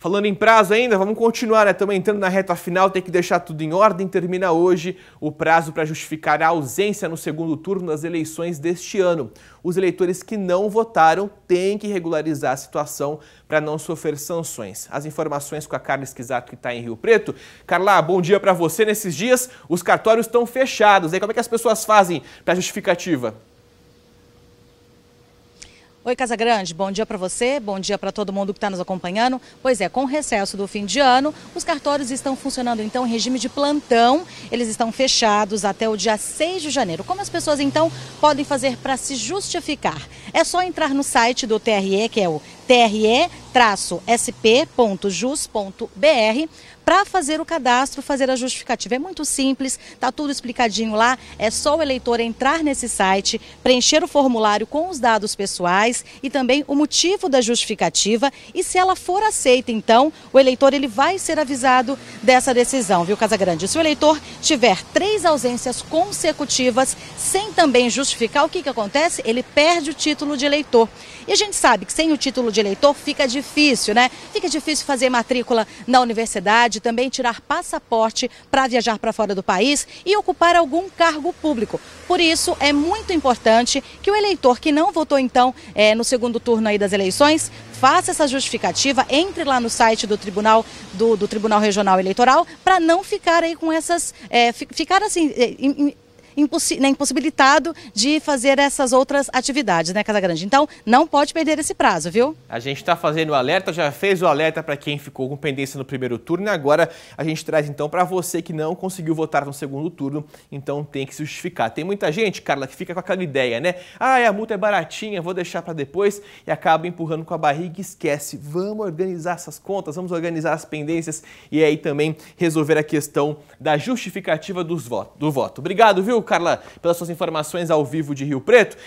Falando em prazo ainda, vamos continuar, né? Estamos entrando na reta final, tem que deixar tudo em ordem. Termina hoje o prazo para justificar a ausência no segundo turno das eleições deste ano. Os eleitores que não votaram têm que regularizar a situação para não sofrer sanções. As informações com a Carla Esquisato, que está em Rio Preto. Carla, bom dia para você. Nesses dias, os cartórios estão fechados. Aí, como é que as pessoas fazem para justificativa? Oi, Casa Grande, bom dia para você, bom dia para todo mundo que está nos acompanhando. Pois é, com o recesso do fim de ano, os cartórios estão funcionando então em regime de plantão. Eles estão fechados até o dia 6 de janeiro. Como as pessoas então podem fazer para se justificar? É só entrar no site do TRE, que é o tre-sp.jus.br para fazer o cadastro, fazer a justificativa. É muito simples, tá tudo explicadinho lá. É só o eleitor entrar nesse site, preencher o formulário com os dados pessoais e também o motivo da justificativa. E se ela for aceita, então, o eleitor ele vai ser avisado dessa decisão, viu, Casagrande? Se o eleitor tiver três ausências consecutivas sem também justificar, o que, que acontece? Ele perde o título de eleitor. E a gente sabe que sem o título de de eleitor, fica difícil, né? Fica difícil fazer matrícula na universidade, também tirar passaporte para viajar para fora do país e ocupar algum cargo público. Por isso, é muito importante que o eleitor que não votou, então, é, no segundo turno aí das eleições, faça essa justificativa, entre lá no site do Tribunal, do, do Tribunal Regional Eleitoral, para não ficar aí com essas. É, ficar assim. É, em, impossi né, impossibilitado de fazer essas outras atividades, né, Casa Grande? Então, não pode perder esse prazo, viu? A gente está fazendo o alerta, já fez o alerta para quem ficou com pendência no primeiro turno e agora a gente traz então para você que não conseguiu votar no segundo turno, então tem que se justificar. Tem muita gente, Carla, que fica com aquela ideia, né? Ah, a multa é baratinha, vou deixar para depois e acaba empurrando com a barriga e esquece. Vamos organizar essas contas, vamos organizar as pendências e aí também resolver a questão da justificativa dos voto, do voto. Obrigado, viu, Carla, pelas suas informações ao vivo de Rio Preto.